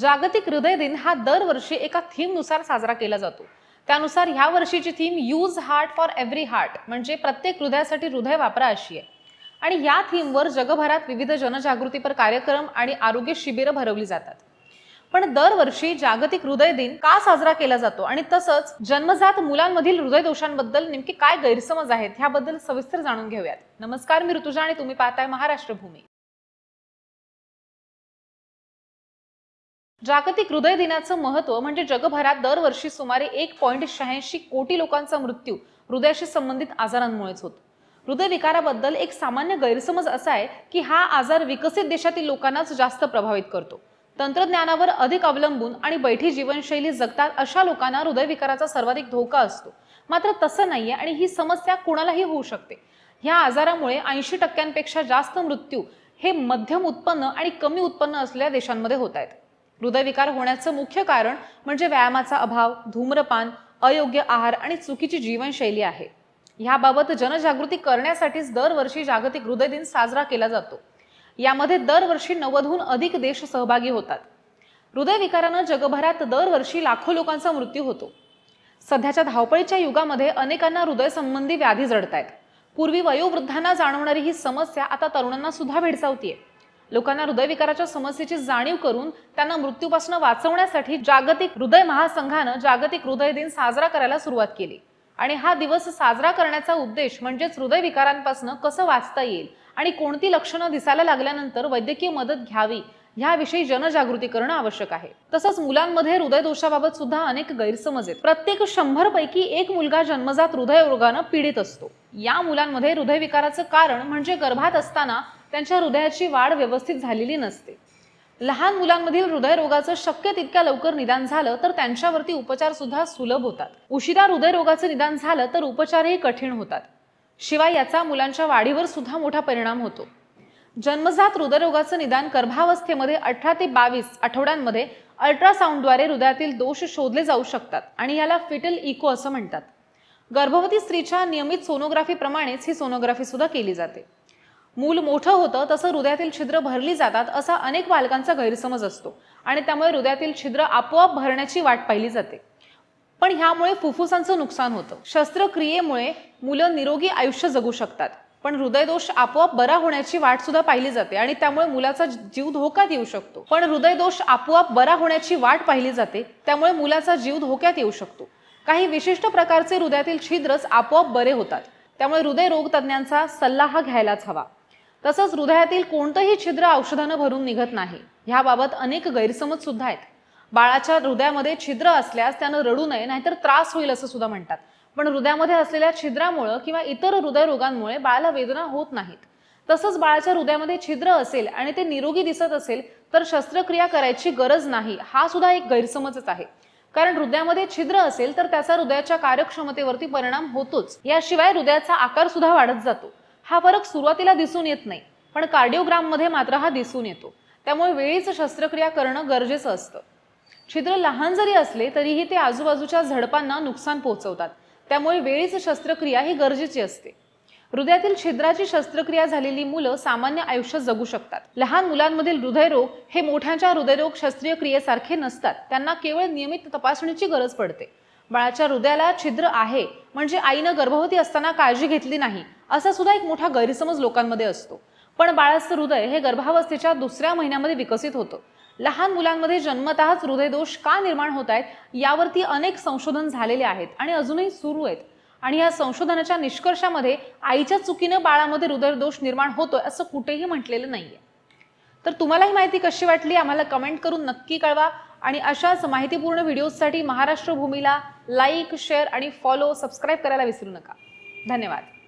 जागतिक हृदय दिन हा दरवर्षी एका थीमनुसार साजरा केला जातो त्यानुसार ह्या वर्षीची theme use heart for every heart म्हणजे प्रत्येक हृदयासाठी हृदय वापरा अशी आहे आणि या थीमवर जगभरात विविध जनजागृतीपर कार्यक्रम आणि आरोग्य शिबिरं भरवली जातात पण दरवर्षी जागतिक हृदय दिन का साजरा केला जातो आणि तसंच जन्मजात मुलांमधील हृदय दोषांबद्दल नेमके काय गैरसमज आहेत ह्याबद्दल सविस्तर जाणून घेऊयात नमस्कार मी ऋतुजा आणि तुम्ही पाहताय महाराष्ट्र भूमी जागतिक हृदय दिनाचं महत्व म्हणजे जगभरात दरवर्षी सुमारे एक पॉईंट शहाऐंशी कोटी लोकांचा मृत्यू हृदयाशी संबंधित आजारांमुळेच होतो हृदयविकाराबद्दल एक सामान्य गैरसमज असा आहे की हा आजार विकसित देशातील लोकांनाच जास्त प्रभावित करतो तंत्रज्ञानावर अधिक अवलंबून आणि बैठी जीवनशैली जगतात अशा लोकांना हृदयविकाराचा सर्वाधिक धोका असतो मात्र तसं नाहीये आणि ही समस्या कुणालाही होऊ शकते ह्या आजारामुळे ऐंशी टक्क्यांपेक्षा जास्त मृत्यू हे मध्यम उत्पन्न आणि कमी उत्पन्न असलेल्या देशांमध्ये होत आहेत हृदयविकार होण्याचं मुख्य कारण म्हणजे व्यायामाचा अभाव धूम्रपान अयोग्य आहार आणि चुकीची जीवनशैली आहे ह्याबाबत जनजागृती करण्यासाठीच दरवर्षी जागतिक हृदय दिन साजरा केला जातो यामध्ये दरवर्षी नव्वदहून अधिक देश सहभागी होतात हृदयविकारानं जगभरात दरवर्षी लाखो लोकांचा मृत्यू होतो सध्याच्या धावपळीच्या युगामध्ये अनेकांना हृदयसंबंधी व्याधी जडतायत पूर्वी वयोवृद्धांना जाणवणारी ही समस्या आता तरुणांना सुद्धा भेडसावतीये लोकांना हृदयविकाराच्या समस्येची जाणीव करून त्यांना मृत्यूपासून वाचवण्यासाठी जागतिक हृदय महासंघानं जागतिक हृदय दिन साजरा करायला सुरुवात केली आणि हा दिवस साजरा करण्याचा उद्देश म्हणजेच हृदयविकारांपासून कसं वाचता येईल आणि कोणती लक्षणं दिसायला लागल्यानंतर वैद्यकीय मदत घ्यावी ह्याविषयी जनजागृती करणं आवश्यक आहे तसंच मुलांमध्ये हृदय दोषाबाबत सुद्धा अनेक गैरसमज आहेत प्रत्येक शंभर पैकी एक मुलगा जन्मजात हृदयरोगानं पीडित असतो या मुलांमध्ये हृदयविकाराचं कारण म्हणजे गर्भात असताना त्यांच्या हृदयाची वाढ व्यवस्थित झालेली नसते लहान मुलांमधील हृदयरोगाचं शक्य तितक्या लवकर निदान झालं तर त्यांच्यावरती उपचार सुद्धा सुलभ होतात उशिरा हृदयरोगाचं निदान झालं तर उपचारही कठीण होतात शिवाय याचा मुलांच्या वाढीवर सुद्धा मोठा परिणाम होतो जन्मजात हृदयरोगाचं निदान गर्भावस्थेमध्ये अठरा ते बावीस आठवड्यांमध्ये अल्ट्रासाऊंडद्वारे हृदयातील दोष शोधले जाऊ शकतात आणि याला फिटल इको असं म्हणतात गर्भवती स्त्रीच्या नियमित सोनोग्राफीप्रमाणेच ही सोनोग्राफी सुद्धा केली जाते मूल मोठं होतं तसं हृदयातील छिद्र भरली जातात असा अनेक बालकांचा गैरसमज असतो आणि त्यामुळे हृदयातील छिद्र आपोआप भरण्याची वाट पाहिली जाते पण ह्यामुळे फुफ्फुसांचं नुकसान होतं शस्त्रक्रियेमुळे मुलं निरोगी आयुष्य जगू शकतात पण हृदयदोष आपोआप बरा होण्याची वाट सुद्धा पाहिली जाते आणि त्यामुळे मुलाचा जीव धोक्यात येऊ शकतो पण हृदयदोष आपोआप बरा होण्याची वाट पाहिली जाते त्यामुळे मुलाचा जीव धोक्यात येऊ शकतो काही विशिष्ट प्रकारचे हृदयातील छिद्रच आपोआप बरे होतात त्यामुळे हृदयरोग तज्ज्ञांचा सल्ला हा घ्यायलाच हवा तसंच हृदयातील कोणतंही छिद्र औषधानं भरून निघत नाही ह्याबाबत अनेक गैरसमज सुद्धा आहेत बाळाच्या हृदयामध्ये छिद्र असल्यास त्यानं रडू नये नाहीतर त्रास होईल असं सुद्धा म्हणतात पण हृदयामध्ये असलेल्या छिद्रामुळे किंवा इतर हृदयरोगांमुळे बाळाला वेदना होत नाहीत तसंच बाळाच्या हृदयामध्ये छिद्र असेल आणि ते निरोगी दिसत असेल तर शस्त्रक्रिया करायची गरज नाही हा सुद्धा एक गैरसमजच आहे कारण हृदयामध्ये छिद्र असेल तर त्याचा हृदयाच्या कार्यक्षमतेवरती परिणाम होतोच याशिवाय हृदयाचा आकार सुद्धा वाढत जातो हा फरक सुरुवातीला दिसून येत नाही पण कार्डिओग्राममध्ये मात्र हा दिसून येतो त्यामुळे वेळीच शस्त्रक्रिया करणं गरजेचं असतं छिद्र लहान जरी असले तरीही ते आजूबाजूच्या झडपांना नुकसान पोहोचवतात त्यामुळे वेळीच शस्त्रक्रिया ही गरजेची असते हृदयातील छिद्राची शस्त्रक्रिया झालेली मुलं सामान्य आयुष्य जगू शकतात लहान मुलांमधील हृदयरोग हे मोठ्यांच्या हृदयरोग क्रियेसारखे नसतात त्यांना केवळ नियमित तपासणीची गरज पडते बाळाच्या हृदयाला छिद्र आहे म्हणजे आईनं गर्भवती असताना काळजी घेतली नाही असा सुद्धा एक मोठा गैरसमज लोकांमध्ये असतो पण बाळाचं हृदय हे गर्भावस्थेच्या दुसऱ्या महिन्यामध्ये विकसित होतं लहान मुलांमध्ये जन्मतःच हृदयदोष का निर्माण होत आहेत यावरती अनेक संशोधन झालेले आहेत आणि अजूनही सुरू आहेत आणि या संशोधनाच्या निष्कर्षामध्ये आईच्या चुकीनं बाळामध्ये हृदयदोष निर्माण होतोय असं कुठेही म्हटलेलं नाहीये तर तुम्हाला ही माहिती कशी वाटली आम्हाला कमेंट करून नक्की कळवा आणि अशाच माहितीपूर्ण व्हिडिओजसाठी महाराष्ट्र भूमीला लाईक शेअर आणि फॉलो सबस्क्राईब करायला विसरू नका धन्यवाद